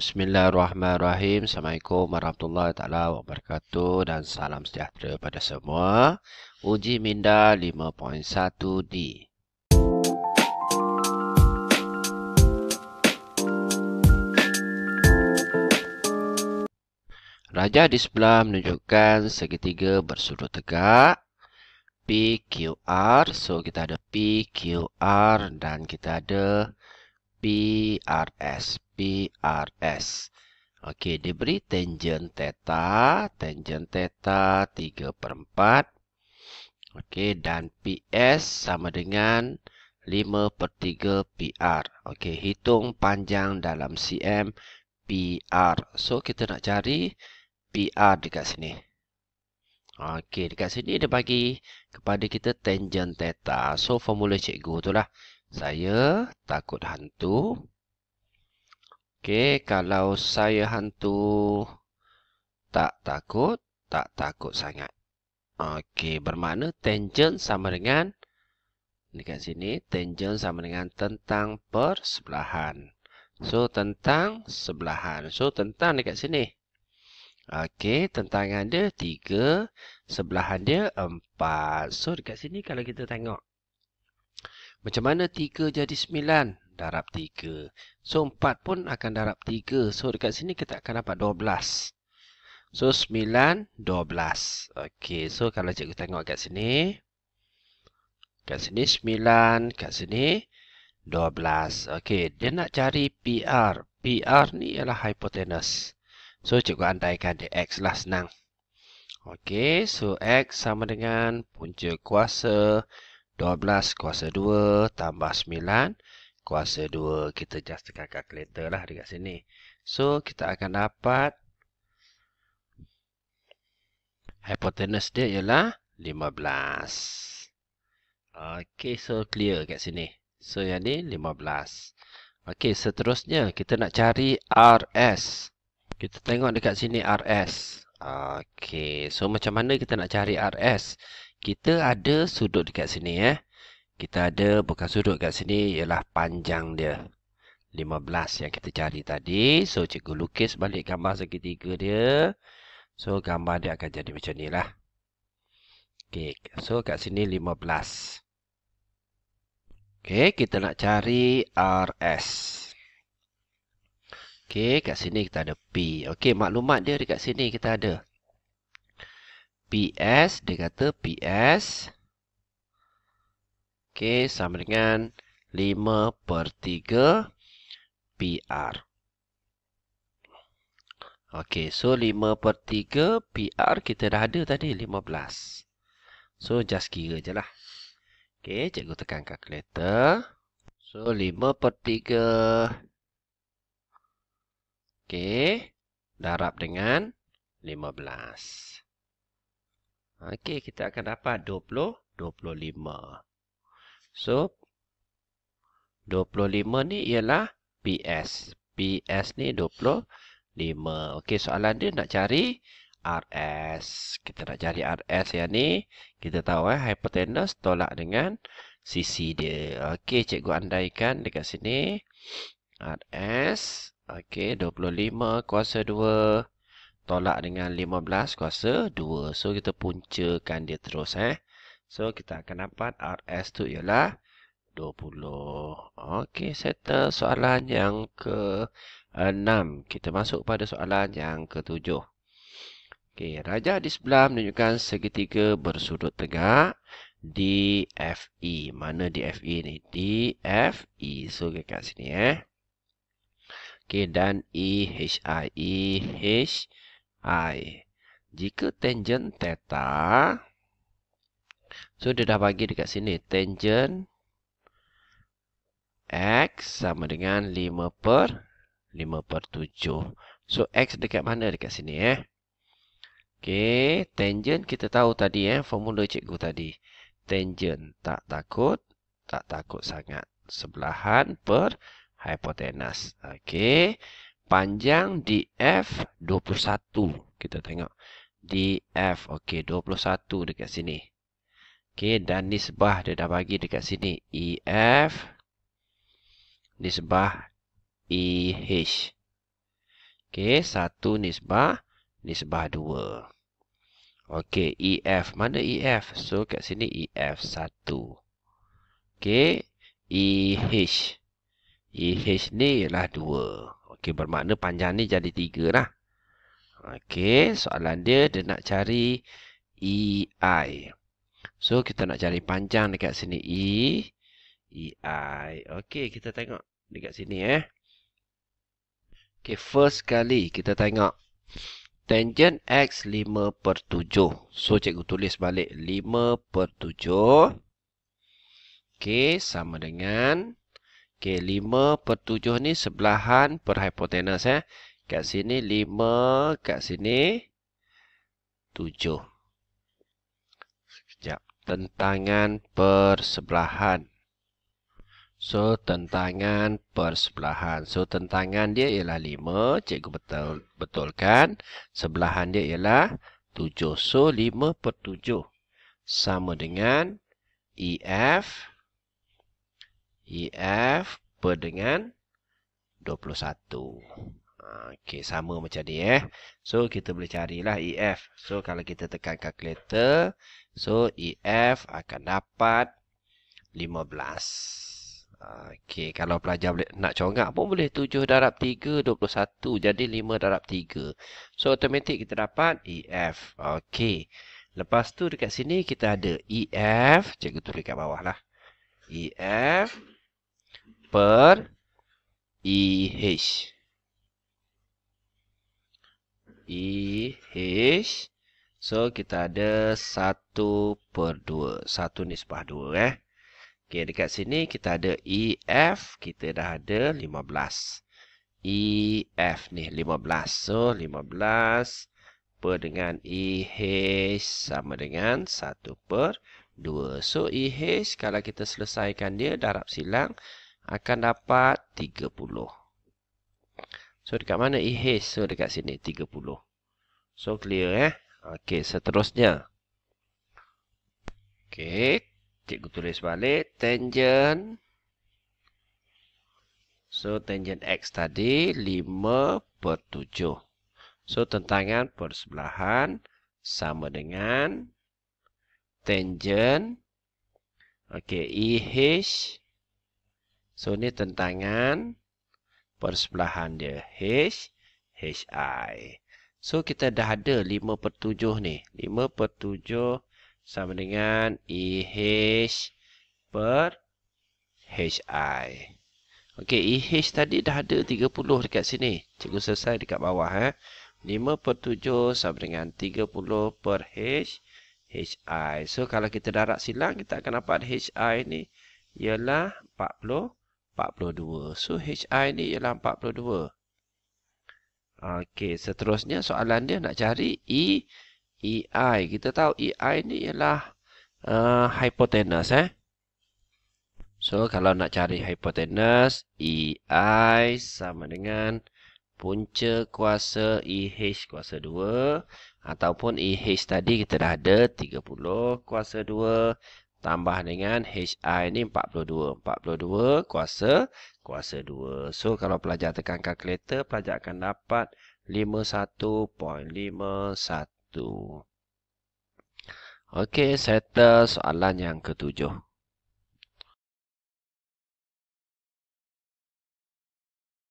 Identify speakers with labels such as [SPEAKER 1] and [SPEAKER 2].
[SPEAKER 1] Bismillahirrahmanirrahim. Assalamualaikum warahmatullahi taala wabarakatuh dan salam sejahtera kepada semua. Uji minda 5.1D. Raja di sebelah menunjukkan segitiga bersudut tegak PQR. So kita ada PQR dan kita ada PRS. PRS. Okey, dia beri tangent theta, tangent theta 3 per 4. Okey, dan PS sama dengan 5 per 3 PR. Okey, hitung panjang dalam CM PR. So, kita nak cari PR dekat sini. Okey, dekat sini dia bagi kepada kita tangent theta. So, formula cikgu tu lah. Saya takut hantu. Okey, kalau saya hantu tak takut, tak takut sangat. Okey, bermakna tangent sama dengan ni kat sini tangent sama dengan tentang persebelahan. So tentang sebelahan. So tentang dekat sini. Okey, tentangan dia 3, sebelahan dia 4. So dekat sini kalau kita tengok macam mana 3 jadi 9? darab 3. So 4 pun akan darab 3. So dekat sini kita akan dapat 12. So 9 12. Okey, so kalau cikgu tengok kat sini kat sini 9, kat sini 12. Okey, dia nak cari PR. PR ni ialah hypotenuse. So cikgu andaikan dx lah senang. Okey, so x sama dengan punca kuasa 12 kuasa 2 tambah kuasa 2 kita just tekan calculator lah dekat sini so kita akan dapat hypotenuse dia ialah 15 ok so clear kat sini so yang ni 15 ok seterusnya kita nak cari RS kita tengok dekat sini RS ok so macam mana kita nak cari RS kita ada sudut dekat sini eh kita ada bukan sudut kat sini ialah panjang dia 15 yang kita cari tadi so cikgu lukis balik gambar segitiga dia so gambar dia akan jadi macam ni lah okay, so kat sini 15 ok kita nak cari RS ok kat sini kita ada P ok maklumat dia dekat sini kita ada PS dia kata PS Okey, sama dengan 5 per 3 PR. Okey, so 5 per 3 PR kita dah ada tadi, 15. So, just kira je lah. Okey, cikgu tekan calculator. So, 5 per 3. Okey, darab dengan 15. Okey, kita akan dapat 20, 25. 25. So, 25 ni ialah PS. PS ni 25. Okey, soalan dia nak cari RS. Kita nak cari RS yang ni. Kita tahu eh, hypotenuse tolak dengan sisi dia. Okey, cikgu andaikan dekat sini. RS. Okey, 25 kuasa 2. Tolak dengan 15 kuasa 2. So, kita puncakan dia terus eh. So, kita akan dapat RS tu ialah 20. Okey, settle soalan yang ke-6. Kita masuk pada soalan yang ke-7. Okey, raja di sebelah menunjukkan segitiga bersudut tegak di FE. Mana di FE ni? Di DFE. So, dekat sini eh. Okey, dan EHI. E I. Jika tangen teta So, dia dah bagi dekat sini. Tangent X sama dengan 5 per 5 per 7. So, X dekat mana dekat sini eh? Okay, tangent kita tahu tadi eh, formula cikgu tadi. Tangent tak takut, tak takut sangat. Sebelahan per hipotenus. Okay, panjang DF 21. Kita tengok. DF, okay, 21 dekat sini. Okay dan nisbah dia dah bagi dekat sini. EF nisbah EH. Okay satu nisbah, nisbah dua. Okey, EF. Mana EF? So, kat sini EF satu. Okey, EH. EH ni ialah dua. Okay bermakna panjang ni jadi tiga lah. Okay soalan dia dia nak cari EI. Okey. So kita nak cari panjang dekat sini E E I Okey kita tengok dekat sini eh Okey first kali kita tengok Tangent X 5 per 7 So cikgu tulis balik 5 per 7 Okey sama dengan Okey 5 per 7 ni sebelahan per hypotenuse eh Kat sini 5 kat sini 7 tentangan persebelahan. So, tentangan persebelahan. So, tentangan dia ialah 5. Cikgu betul betulkan. Sebelahan dia ialah 7. So, 5 per 7. Sama dengan EF. EF per dengan 21. Okey, sama macam ni eh. So, kita boleh carilah EF. So, kalau kita tekan calculator. So, EF akan dapat 15. Okey, kalau pelajar boleh, nak congak pun boleh. 7 darab 3, 21. Jadi, 5 darab 3. So, automatik kita dapat EF. Okey. Lepas tu, dekat sini kita ada EF. Cikgu tulis kat bawah lah. EF per EH. I H. So, kita ada 1 per 2. 1 nisbah 2. Eh. Okay, dekat sini kita ada E, F. Kita dah ada 15. E, F ni 15. So, 15 per dengan E, H sama dengan 1 per 2. So, E, H kalau kita selesaikan dia darab silang akan dapat 30. So, dekat mana EH? So, dekat sini. 30. So, clear eh. Okay, seterusnya. Okay. Cikgu tulis balik. Tangent. So, tangent X tadi 5 per 7. So, tentangan persebelahan sama dengan tangent. Okay, EH. So, ni tentangan persebelahan dia H, H I. So, kita dah ada 5 per 7 ni. 5 per 7 sama dengan E H per H HI. Okey, e H tadi dah ada 30 dekat sini. Cikgu selesai dekat bawah. Eh. 5 per 7 sama dengan 30 per H, H I. So, kalau kita darat silang, kita akan dapat H I ni ialah 40 42. So, HI ni ialah 42. Okey, seterusnya soalan dia nak cari E, EI. Kita tahu EI ni ialah uh, hypotenuse. Eh? So, kalau nak cari hypotenuse, EI sama dengan punca kuasa EH kuasa 2. Ataupun EH tadi kita dah ada 30 kuasa 2 tambah dengan HI ini 42. 42 kuasa kuasa 2. So kalau pelajar tekan kalkulator, pelajar akan dapat 51.51. .51. Okey, settle soalan yang ketujuh.